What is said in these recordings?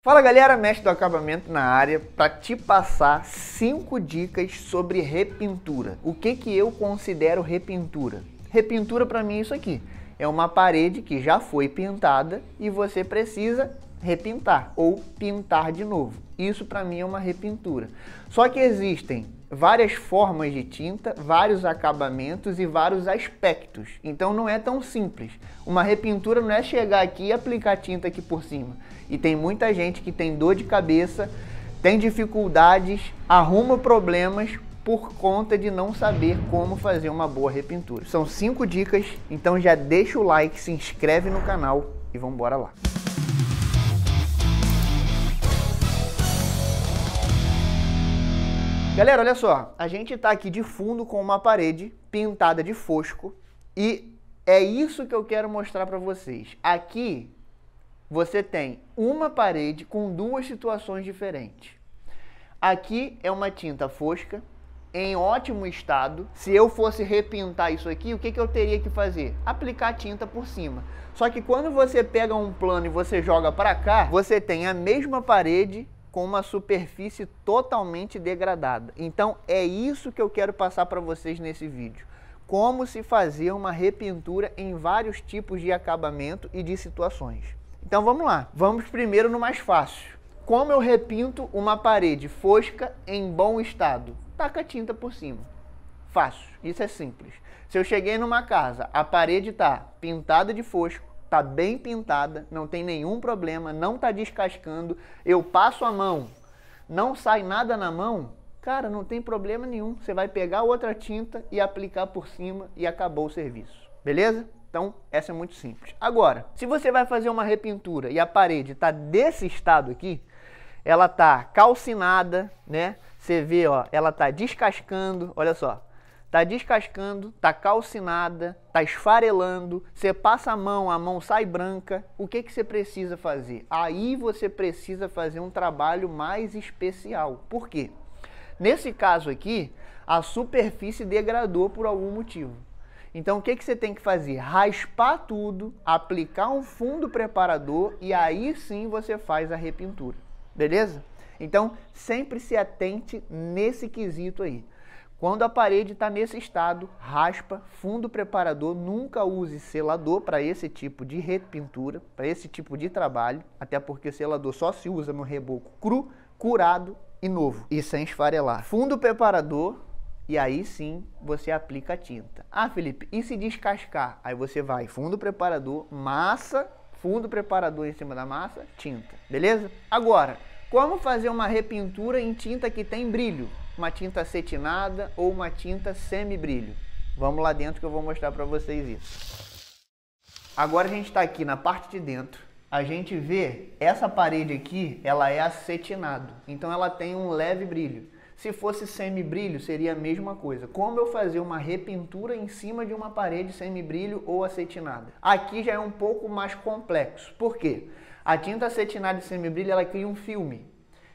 Fala galera, mestre do acabamento na área, para te passar 5 dicas sobre repintura. O que que eu considero repintura? Repintura para mim é isso aqui. É uma parede que já foi pintada e você precisa repintar ou pintar de novo. Isso para mim é uma repintura. Só que existem várias formas de tinta, vários acabamentos e vários aspectos. Então não é tão simples. Uma repintura não é chegar aqui e aplicar tinta aqui por cima. E tem muita gente que tem dor de cabeça, tem dificuldades, arruma problemas por conta de não saber como fazer uma boa repintura. São cinco dicas, então já deixa o like, se inscreve no canal e vamos embora lá. Galera, olha só. A gente está aqui de fundo com uma parede pintada de fosco e é isso que eu quero mostrar para vocês. Aqui você tem uma parede com duas situações diferentes. Aqui é uma tinta fosca em ótimo estado. Se eu fosse repintar isso aqui, o que, que eu teria que fazer? Aplicar tinta por cima. Só que quando você pega um plano e você joga para cá, você tem a mesma parede com uma superfície totalmente degradada. Então é isso que eu quero passar para vocês nesse vídeo. Como se fazer uma repintura em vários tipos de acabamento e de situações. Então vamos lá, vamos primeiro no mais fácil. Como eu repinto uma parede fosca em bom estado? Taca tinta por cima. Fácil, isso é simples. Se eu cheguei numa casa, a parede está pintada de fosco, tá bem pintada, não tem nenhum problema, não tá descascando, eu passo a mão, não sai nada na mão, cara, não tem problema nenhum. Você vai pegar outra tinta e aplicar por cima e acabou o serviço. Beleza? Então, essa é muito simples. Agora, se você vai fazer uma repintura e a parede tá desse estado aqui, ela tá calcinada, né? Você vê, ó, ela tá descascando, olha só tá descascando, tá calcinada, tá esfarelando, você passa a mão, a mão sai branca, o que que você precisa fazer? Aí você precisa fazer um trabalho mais especial. Por quê? Nesse caso aqui, a superfície degradou por algum motivo. Então o que que você tem que fazer? Raspar tudo, aplicar um fundo preparador e aí sim você faz a repintura. Beleza? Então, sempre se atente nesse quesito aí. Quando a parede está nesse estado, raspa, fundo preparador, nunca use selador para esse tipo de repintura, para esse tipo de trabalho, até porque selador só se usa no reboco cru, curado e novo, e sem esfarelar. Fundo preparador, e aí sim você aplica a tinta. Ah, Felipe, e se descascar? Aí você vai fundo preparador, massa, fundo preparador em cima da massa, tinta, beleza? Agora, como fazer uma repintura em tinta que tem brilho? uma tinta acetinada ou uma tinta semi-brilho. Vamos lá dentro que eu vou mostrar para vocês isso. Agora a gente está aqui na parte de dentro. A gente vê essa parede aqui, ela é acetinado, então ela tem um leve brilho. Se fosse semi-brilho, seria a mesma coisa. Como eu fazer uma repintura em cima de uma parede semi-brilho ou acetinada? Aqui já é um pouco mais complexo. Por quê? A tinta acetinada e semi-brilho, ela cria um filme.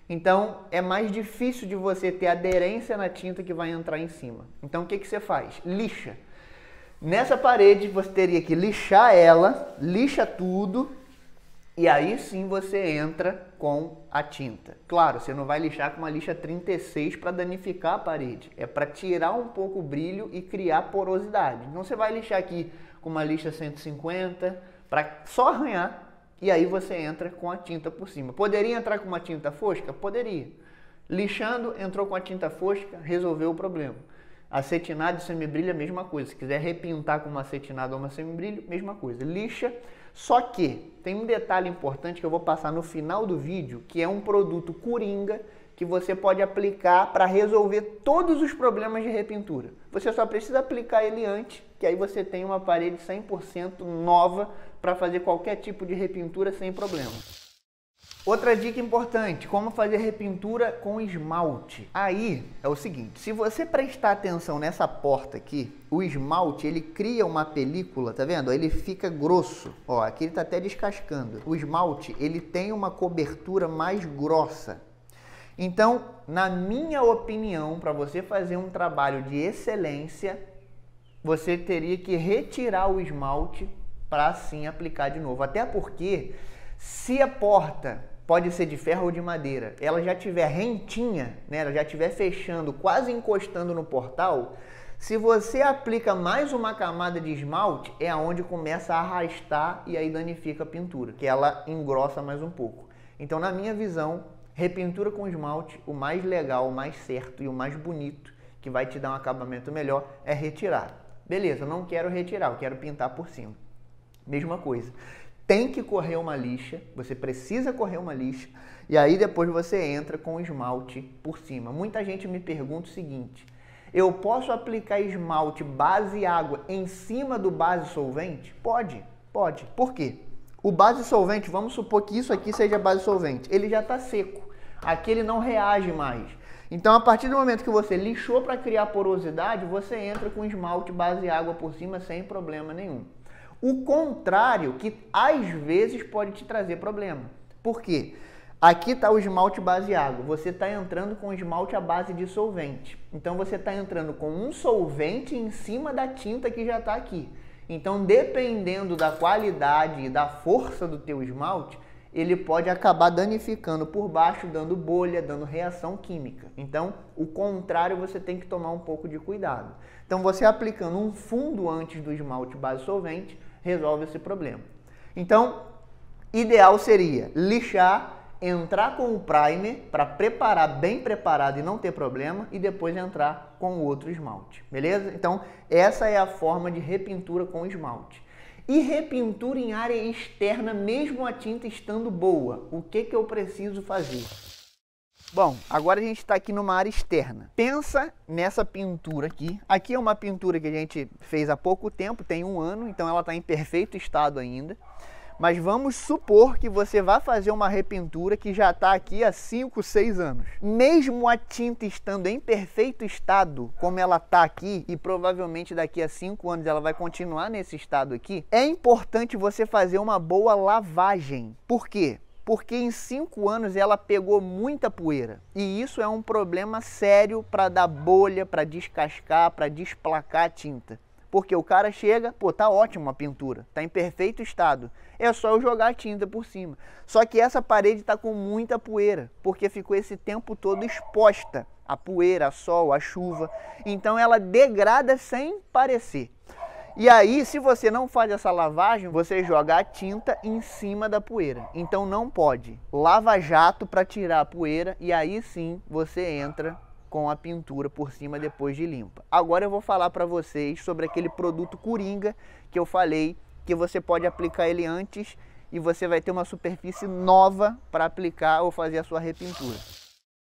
Então é mais difícil de você ter aderência na tinta que vai entrar em cima. Então o que, que você faz? Lixa. Nessa parede você teria que lixar ela, lixa tudo, e aí sim você entra com a tinta. Claro, você não vai lixar com uma lixa 36 para danificar a parede. É para tirar um pouco o brilho e criar porosidade. Então você vai lixar aqui com uma lixa 150 para só arranhar e aí você entra com a tinta por cima. Poderia entrar com uma tinta fosca? Poderia. Lixando, entrou com a tinta fosca, resolveu o problema. Acetinado e semibrilho é a mesma coisa. Se quiser repintar com uma acetinada ou uma semibrilho, mesma coisa. Lixa, só que tem um detalhe importante que eu vou passar no final do vídeo, que é um produto coringa que você pode aplicar para resolver todos os problemas de repintura. Você só precisa aplicar ele antes, que aí você tem uma parede 100% nova para fazer qualquer tipo de repintura sem problema. Outra dica importante, como fazer repintura com esmalte. Aí é o seguinte, se você prestar atenção nessa porta aqui, o esmalte ele cria uma película, tá vendo? Ele fica grosso, ó, aqui ele tá até descascando. O esmalte ele tem uma cobertura mais grossa. Então, na minha opinião, para você fazer um trabalho de excelência, você teria que retirar o esmalte para sim aplicar de novo. Até porque se a porta pode ser de ferro ou de madeira, ela já tiver rentinha, né, ela já tiver fechando, quase encostando no portal, se você aplica mais uma camada de esmalte, é aonde começa a arrastar e aí danifica a pintura, que ela engrossa mais um pouco. Então, na minha visão, repintura com esmalte, o mais legal, o mais certo e o mais bonito, que vai te dar um acabamento melhor, é retirar. Beleza, não quero retirar, eu quero pintar por cima. Mesma coisa. Tem que correr uma lixa, você precisa correr uma lixa, e aí depois você entra com esmalte por cima. Muita gente me pergunta o seguinte: eu posso aplicar esmalte, base água em cima do base solvente? Pode, pode. Por quê? O base solvente, vamos supor que isso aqui seja base solvente, ele já está seco. Aqui ele não reage mais. Então, a partir do momento que você lixou para criar porosidade, você entra com esmalte, base água por cima sem problema nenhum. O contrário que às vezes pode te trazer problema. Por quê? Aqui está o esmalte base água. Você está entrando com esmalte à base de solvente. Então você está entrando com um solvente em cima da tinta que já está aqui. Então dependendo da qualidade e da força do teu esmalte, ele pode acabar danificando por baixo, dando bolha, dando reação química. Então, o contrário você tem que tomar um pouco de cuidado. Então, você aplicando um fundo antes do esmalte base solvente, resolve esse problema. Então, ideal seria lixar, entrar com o primer para preparar bem preparado e não ter problema e depois entrar com outro esmalte, beleza? Então, essa é a forma de repintura com esmalte. E repintura em área externa, mesmo a tinta estando boa, o que, que eu preciso fazer? Bom, agora a gente está aqui numa área externa. Pensa nessa pintura aqui. Aqui é uma pintura que a gente fez há pouco tempo, tem um ano, então ela está em perfeito estado ainda. Mas vamos supor que você vá fazer uma repintura que já está aqui há 5, 6 anos. Mesmo a tinta estando em perfeito estado, como ela está aqui, e provavelmente daqui a 5 anos ela vai continuar nesse estado aqui, é importante você fazer uma boa lavagem. Por quê? porque em cinco anos ela pegou muita poeira. E isso é um problema sério para dar bolha, para descascar, para desplacar a tinta. Porque o cara chega, pô, tá ótima a pintura, tá em perfeito estado. É só eu jogar a tinta por cima. Só que essa parede tá com muita poeira, porque ficou esse tempo todo exposta a poeira, a sol, a chuva. Então ela degrada sem parecer. E aí, se você não faz essa lavagem, você joga a tinta em cima da poeira. Então não pode. Lava jato para tirar a poeira e aí sim você entra com a pintura por cima depois de limpa. Agora eu vou falar para vocês sobre aquele produto coringa que eu falei que você pode aplicar ele antes e você vai ter uma superfície nova para aplicar ou fazer a sua repintura.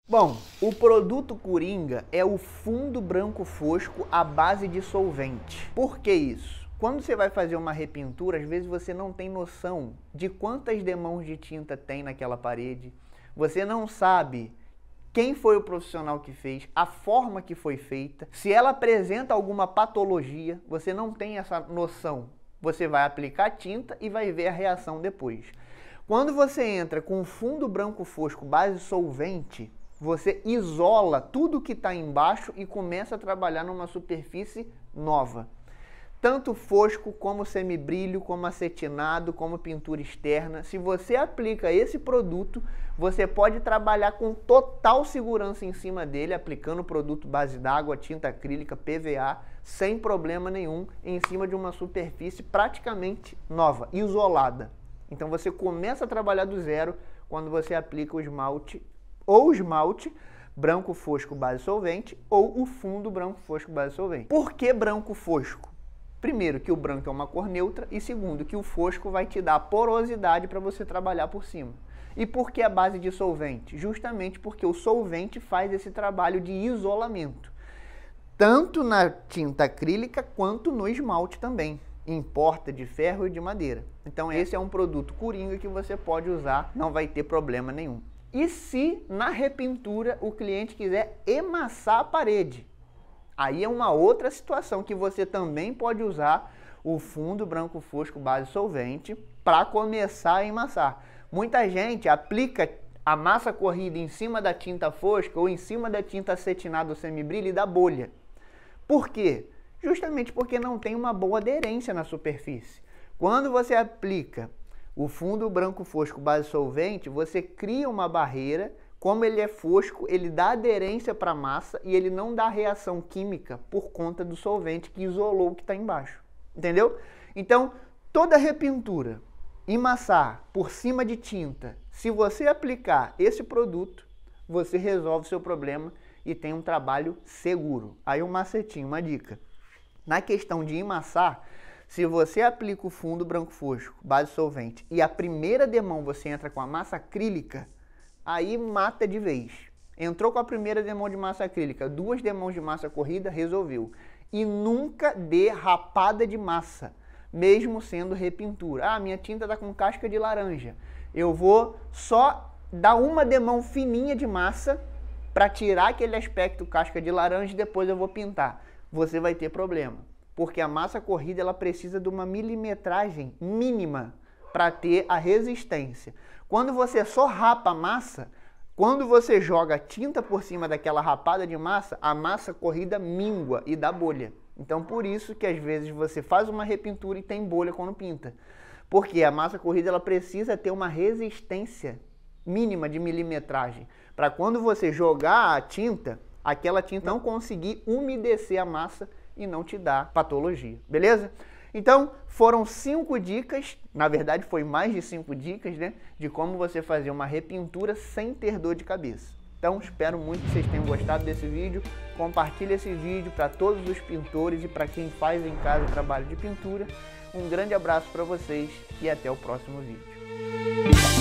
Bom, o produto Coringa é o fundo branco fosco à base de solvente. Por que isso? Quando você vai fazer uma repintura, às vezes você não tem noção de quantas demãos de tinta tem naquela parede. Você não sabe quem foi o profissional que fez, a forma que foi feita. Se ela apresenta alguma patologia, você não tem essa noção. Você vai aplicar tinta e vai ver a reação depois. Quando você entra com fundo branco fosco, base solvente, você isola tudo que está embaixo e começa a trabalhar numa superfície nova. Tanto fosco, como semibrilho, como acetinado, como pintura externa. Se você aplica esse produto, você pode trabalhar com total segurança em cima dele, aplicando produto base d'água, tinta acrílica, PVA, sem problema nenhum, em cima de uma superfície praticamente nova, isolada. Então você começa a trabalhar do zero quando você aplica o esmalte ou esmalte branco fosco base solvente ou o fundo branco fosco base solvente. Por que branco fosco? Primeiro, que o branco é uma cor neutra e segundo, que o fosco vai te dar porosidade para você trabalhar por cima. E por que a base de solvente? Justamente porque o solvente faz esse trabalho de isolamento, tanto na tinta acrílica quanto no esmalte também, em porta de ferro e de madeira. Então é. esse é um produto coringa que você pode usar, não vai ter problema nenhum. E se na repintura o cliente quiser emassar a parede? Aí é uma outra situação que você também pode usar o fundo branco fosco base solvente para começar a emassar. Muita gente aplica a massa corrida em cima da tinta fosca ou em cima da tinta acetinada ou semibrilha e da bolha. Por quê? Justamente porque não tem uma boa aderência na superfície. Quando você aplica o fundo branco fosco base solvente, você cria uma barreira, como ele é fosco, ele dá aderência para a massa e ele não dá reação química por conta do solvente que isolou o que está embaixo. Entendeu? Então, toda repintura em massar por cima de tinta, se você aplicar esse produto, você resolve o seu problema e tem um trabalho seguro. Aí um macetinho, uma dica. Na questão de emassar, se você aplica o fundo branco fosco, base solvente, e a primeira demão você entra com a massa acrílica, aí mata de vez. Entrou com a primeira demão de massa acrílica, duas demãos de massa corrida, resolveu. E nunca dê rapada de massa, mesmo sendo repintura. Ah, minha tinta está com casca de laranja. Eu vou só dar uma demão fininha de massa para tirar aquele aspecto casca de laranja e depois eu vou pintar. Você vai ter problema porque a massa corrida ela precisa de uma milimetragem mínima para ter a resistência. Quando você só rapa a massa, quando você joga tinta por cima daquela rapada de massa, a massa corrida mingua e dá bolha. Então por isso que às vezes você faz uma repintura e tem bolha quando pinta. Porque a massa corrida ela precisa ter uma resistência mínima de milimetragem para quando você jogar a tinta, aquela tinta não conseguir umedecer a massa e não te dá patologia, beleza? Então, foram cinco dicas, na verdade foi mais de cinco dicas, né? De como você fazer uma repintura sem ter dor de cabeça. Então, espero muito que vocês tenham gostado desse vídeo. Compartilhe esse vídeo para todos os pintores e para quem faz em casa o trabalho de pintura. Um grande abraço para vocês e até o próximo vídeo.